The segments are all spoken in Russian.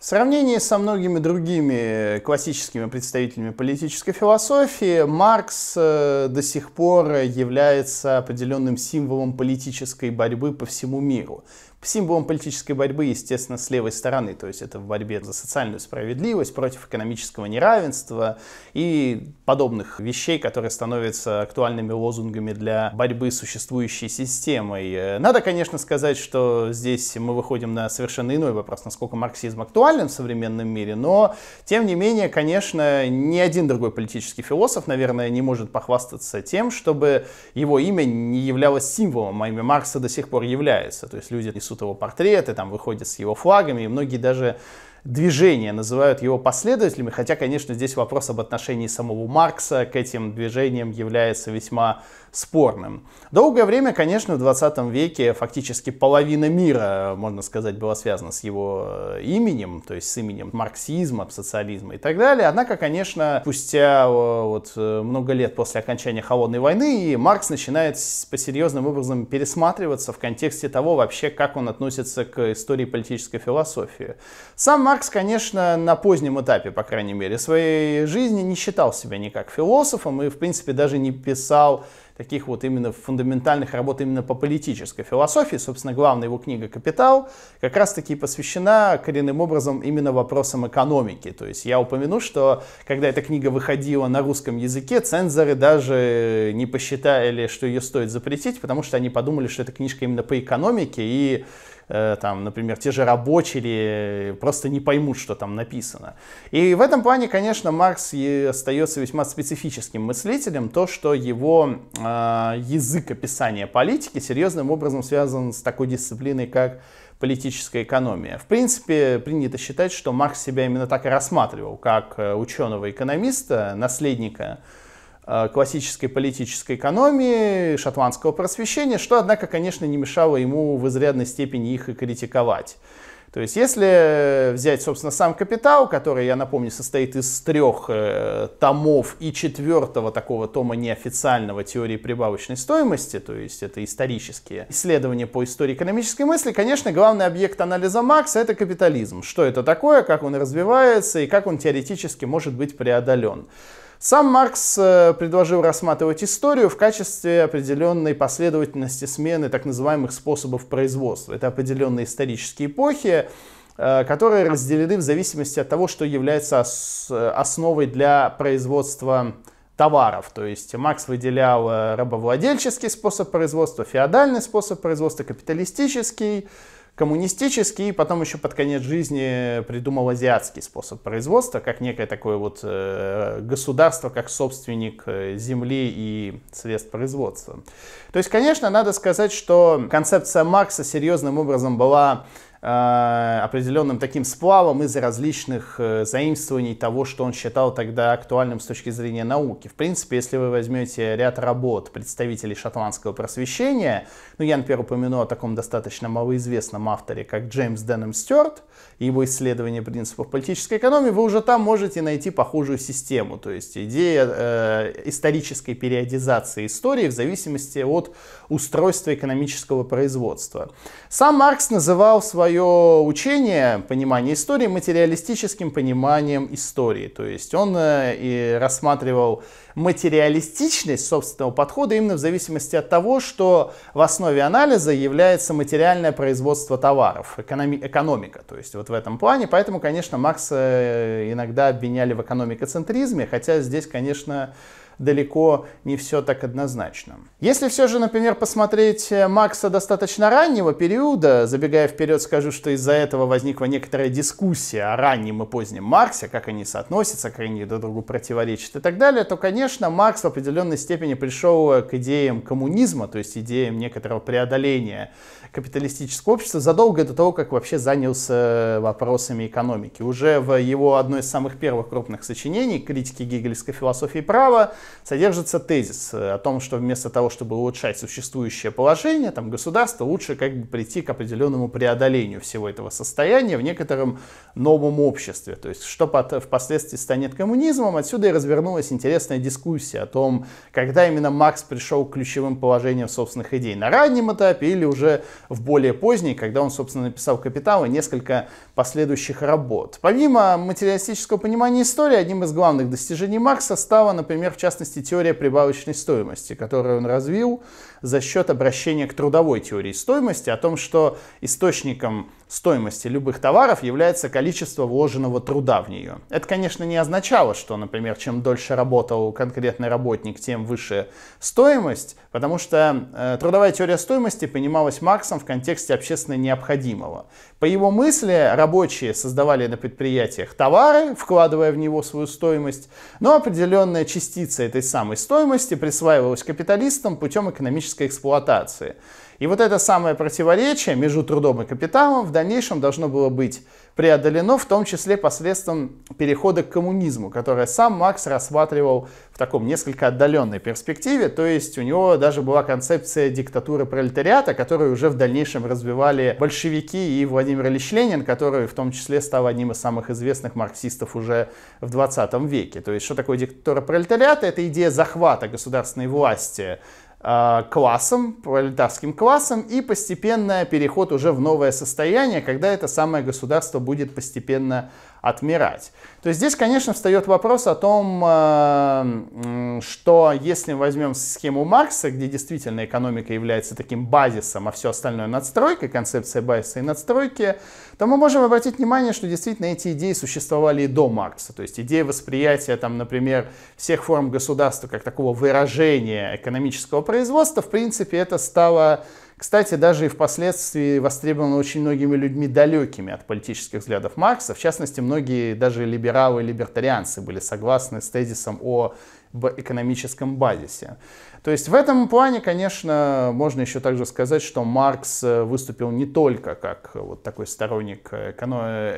В сравнении со многими другими классическими представителями политической философии, Маркс э, до сих пор является определенным символом политической борьбы по всему миру. Символом политической борьбы, естественно, с левой стороны, то есть это в борьбе за социальную справедливость, против экономического неравенства и подобных вещей, которые становятся актуальными лозунгами для борьбы с существующей системой. Надо, конечно, сказать, что здесь мы выходим на совершенно иной вопрос, насколько марксизм актуален в современном мире, но, тем не менее, конечно, ни один другой политический философ, наверное, не может похвастаться тем, чтобы его имя не являлось символом, а имя Маркса до сих пор является. То есть люди несут его портреты, там выходят с его флагами, и многие даже движения называют его последователями, хотя, конечно, здесь вопрос об отношении самого Маркса к этим движениям является весьма спорным. Долгое время, конечно, в 20 веке фактически половина мира, можно сказать, была связана с его э, именем, то есть с именем марксизма, социализма и так далее. Однако, конечно, спустя э, вот, э, много лет после окончания Холодной войны и Маркс начинает по серьезным образом пересматриваться в контексте того вообще, как он относится к истории политической философии. Сам Маркс, конечно, на позднем этапе, по крайней мере, своей жизни не считал себя никак философом и, в принципе, даже не писал таких вот именно фундаментальных работ именно по политической философии. Собственно, главная его книга «Капитал» как раз-таки посвящена коренным образом именно вопросам экономики. То есть я упомяну, что когда эта книга выходила на русском языке, цензоры даже не посчитали, что ее стоит запретить, потому что они подумали, что эта книжка именно по экономике, и Э, там, например, те же рабочие или просто не поймут, что там написано. И в этом плане, конечно, Маркс и остается весьма специфическим мыслителем. То, что его э, язык описания политики серьезным образом связан с такой дисциплиной, как политическая экономия. В принципе, принято считать, что Маркс себя именно так и рассматривал, как э, ученого-экономиста, наследника Э, классической политической экономии, шотландского просвещения, что, однако, конечно, не мешало ему в изрядной степени их и критиковать. То есть, если взять, собственно, сам «Капитал», который, я напомню, состоит из трех э, томов и четвертого такого тома неофициального теории прибавочной стоимости, то есть это исторические исследования по истории экономической мысли, конечно, главный объект анализа Макса — это капитализм. Что это такое, как он развивается и как он теоретически может быть преодолен. Сам Маркс э, предложил рассматривать историю в качестве определенной последовательности смены так называемых способов производства. Это определенные исторические эпохи, э, которые разделены в зависимости от того, что является э, основой для производства товаров. То есть Маркс выделял рабовладельческий способ производства, феодальный способ производства, капиталистический, коммунистический, и потом еще под конец жизни придумал азиатский способ производства, как некое такое вот э, государство, как собственник э, земли и средств производства. То есть, конечно, надо сказать, что концепция Маркса серьезным образом была Э, определенным таким сплавом из различных э, заимствований того, что он считал тогда актуальным с точки зрения науки. В принципе, если вы возьмете ряд работ представителей шотландского просвещения, ну, я, например, упомяну о таком достаточно малоизвестном авторе, как Джеймс Денем Стюарт, его исследование принципов политической экономии, вы уже там можете найти похожую систему, то есть идея э, исторической периодизации истории в зависимости от устройства экономического производства. Сам Маркс называл свою свое учение, понимание истории материалистическим пониманием истории. То есть он э, и рассматривал материалистичность собственного подхода именно в зависимости от того, что в основе анализа является материальное производство товаров, экономи- экономика. То есть вот в этом плане. Поэтому, конечно, Маркса э, иногда обвиняли в экономикоцентризме, хотя здесь, конечно, далеко не все так однозначно. Если все же, например, посмотреть э, Макса достаточно раннего периода, забегая вперед, скажу, что из-за этого возникла некоторая дискуссия о раннем и позднем Марксе, как они соотносятся, как они друг другу противоречат и так далее, то, конечно, Маркс в определенной степени пришел э, к идеям коммунизма, то есть идеям некоторого преодоления капиталистического общества задолго до того, как вообще занялся э, вопросами экономики. Уже в его одной из самых первых крупных сочинений «Критики гегельской философии права» содержится тезис э, о том, что вместо того, чтобы улучшать существующее положение, там, государство лучше как бы прийти к определенному преодолению всего этого состояния в некотором новом обществе. То есть, что под, впоследствии станет коммунизмом, отсюда и развернулась интересная дискуссия о том, когда именно Маркс пришел к ключевым положениям собственных идей, на раннем этапе или уже в более поздней, когда он, собственно, написал «Капитал» и несколько последующих работ. Помимо материалистического понимания истории, одним из главных достижений Маркса стало, например, в частности, частности, теория прибавочной стоимости, которую он развил за счет обращения к трудовой теории стоимости, о том, что источником стоимости любых товаров является количество вложенного труда в нее. Это, конечно, не означало, что, например, чем дольше работал конкретный работник, тем выше стоимость, потому что э, трудовая теория стоимости понималась Марксом в контексте общественно необходимого. По его мысли, рабочие создавали на предприятиях товары, вкладывая в него свою стоимость, но определенная частица этой самой стоимости присваивалась капиталистам путем экономического экономической эксплуатации. И вот это самое противоречие между трудом и капиталом в дальнейшем должно было быть преодолено, в том числе посредством перехода к коммунизму, которое сам Макс рассматривал в таком несколько отдаленной перспективе, то есть у него даже была концепция диктатуры пролетариата, которую уже в дальнейшем развивали большевики и Владимир Ильич Ленин, который в том числе стал одним из самых известных марксистов уже в 20 веке. То есть что такое диктатура пролетариата? Это идея захвата государственной власти Э, классом, пролетарским классом, и постепенно переход уже в новое состояние, когда это самое государство будет постепенно отмирать. То есть здесь, конечно, встает вопрос о том, э, что если мы возьмем схему Маркса, где действительно экономика является таким базисом, а все остальное надстройка, концепция базиса и надстройки, то мы можем обратить внимание, что действительно эти идеи существовали и до Маркса. То есть идея восприятия, там, например, всех форм государства как такого выражения экономического производства, в принципе, это стало кстати, даже и впоследствии востребована очень многими людьми далекими от политических взглядов Маркса. В частности, многие даже либералы и либертарианцы были согласны с тезисом о в экономическом базисе. То есть в этом плане, конечно, можно еще также сказать, что Маркс э, выступил не только как э, вот такой сторонник э,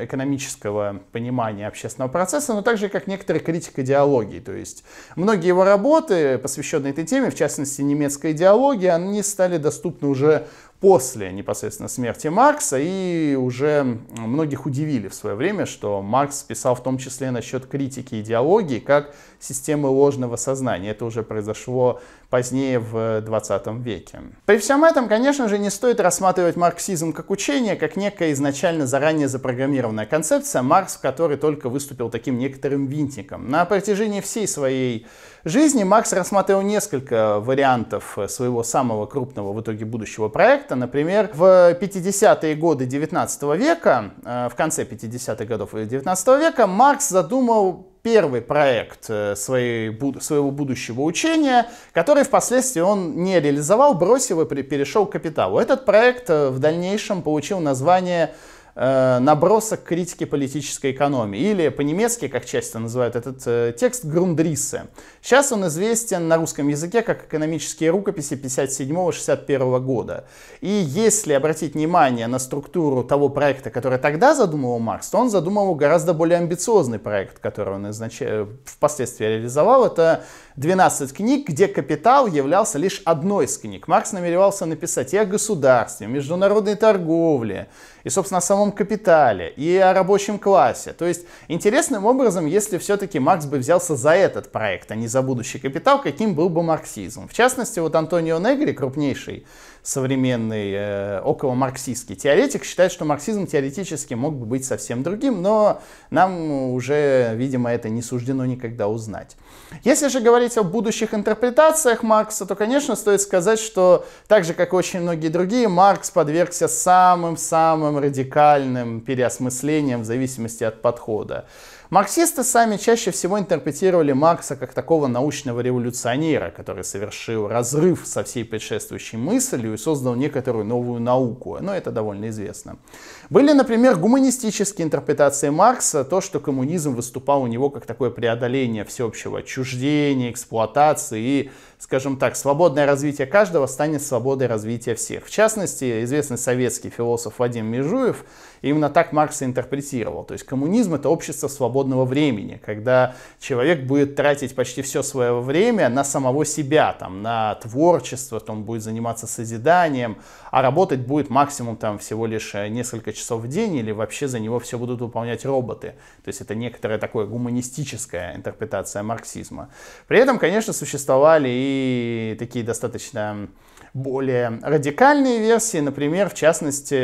экономического понимания общественного процесса, но также как некоторый критик идеологии. То есть многие его работы, посвященные этой теме, в частности немецкая идеология, они стали доступны уже после непосредственно смерти Маркса, и уже многих удивили в свое время, что Маркс писал в том числе насчет критики идеологии как системы ложного сознания. Это уже произошло позднее в 20 э, веке. При всем этом, конечно же, не стоит рассматривать марксизм как учение, как некая изначально заранее запрограммированная концепция, Маркс, который только выступил таким некоторым винтиком. На протяжении всей своей жизни Маркс рассматривал несколько вариантов э, своего самого крупного в итоге будущего проекта. Например, в 50-е годы 19 века, э, в конце 50-х годов 19 века, Маркс задумал первый проект э, своей, своего будущего учения, который впоследствии он не реализовал, бросил и перешел к капиталу. Этот проект э, в дальнейшем получил название Э, набросок критики политической экономии, или по-немецки, как часто называют этот э, текст, «Грундриссе». Сейчас он известен на русском языке как экономические рукописи 57-61 года. И если обратить внимание на структуру того проекта, который тогда задумывал Маркс, то он задумывал гораздо более амбициозный проект, который он изнач... Э, впоследствии реализовал. Это 12 книг, где «Капитал» являлся лишь одной из книг. Маркс намеревался написать и о государстве, международной торговле, и, собственно, о самом уставном капитале, и о рабочем классе. То есть, интересным образом, если все-таки Маркс бы взялся за этот проект, а не за будущий капитал, каким был бы марксизм. В частности, вот Антонио Негри, крупнейший современный э, околомарксистский теоретик, считает, что марксизм теоретически мог бы быть совсем другим, но нам уже, видимо, это не суждено никогда узнать. Если же говорить о будущих интерпретациях Маркса, то, конечно, стоит сказать, что так же, как и очень многие другие, Маркс подвергся самым-самым радикальным радикальным переосмыслением в зависимости от подхода. Марксисты сами чаще всего интерпретировали Маркса как такого научного революционера, который совершил разрыв со всей предшествующей мыслью и создал некоторую новую науку. Но это довольно известно. Были, например, гуманистические интерпретации Маркса, то, что коммунизм выступал у него как такое преодоление всеобщего отчуждения, эксплуатации и, скажем так, свободное развитие каждого станет свободой развития всех. В частности, известный советский философ Вадим Межуев – и именно так Маркс и интерпретировал. То есть коммунизм это общество свободного времени, когда человек будет тратить почти все свое время на самого себя, там, на творчество, он будет заниматься созиданием, а работать будет максимум там всего лишь э, несколько часов в день или вообще за него все будут выполнять роботы. То есть это некоторая такая гуманистическая интерпретация марксизма. При этом, конечно, существовали и такие достаточно более радикальные версии, например, в частности,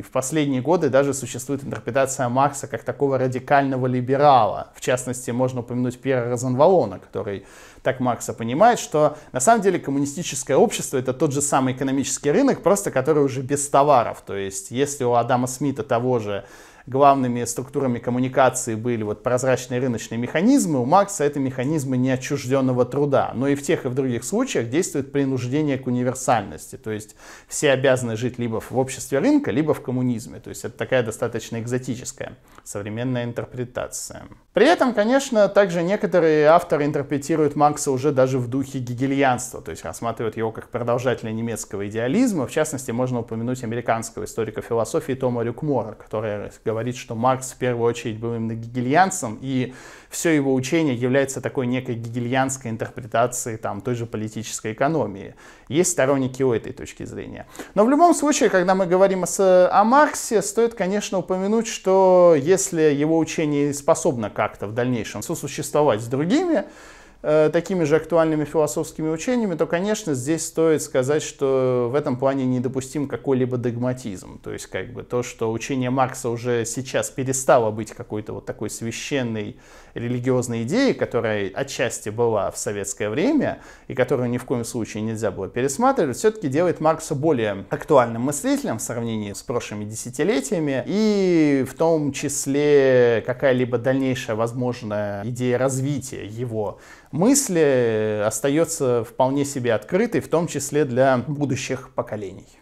и в последние годы даже существует интерпретация Маркса как такого радикального либерала. В частности, можно упомянуть Пьера Розенвалона, который так Маркса понимает, что на самом деле коммунистическое общество это тот же самый экономический рынок, просто который уже без товаров. То есть, если у Адама Смита того же главными структурами коммуникации были вот прозрачные рыночные механизмы, у Макса это механизмы неотчужденного труда. Но и в тех, и в других случаях действует принуждение к универсальности. То есть все обязаны жить либо в обществе рынка, либо в коммунизме. То есть это такая достаточно экзотическая современная интерпретация. При этом, конечно, также некоторые авторы интерпретируют Макса уже даже в духе гегельянства, то есть рассматривают его как продолжателя немецкого идеализма. В частности, можно упомянуть американского историка философии Тома Рюкмора, который говорит говорит, что Маркс в первую очередь был именно гегельянцем, и все его учение является такой некой гегельянской интерпретацией там, той же политической экономии. Есть сторонники у этой точки зрения. Но в любом случае, когда мы говорим о, о Марксе, стоит, конечно, упомянуть, что если его учение способно как-то в дальнейшем сосуществовать с другими, Э, такими же актуальными философскими учениями, то, конечно, здесь стоит сказать, что в этом плане недопустим какой-либо догматизм. То есть, как бы то, что учение Маркса уже сейчас перестало быть какой-то вот такой священной религиозной идеей, которая отчасти была в советское время и которую ни в коем случае нельзя было пересматривать, все-таки делает Маркса более актуальным мыслителем в сравнении с прошлыми десятилетиями. И в том числе какая-либо дальнейшая возможная идея развития его мысли остается вполне себе открытой, в том числе для будущих поколений.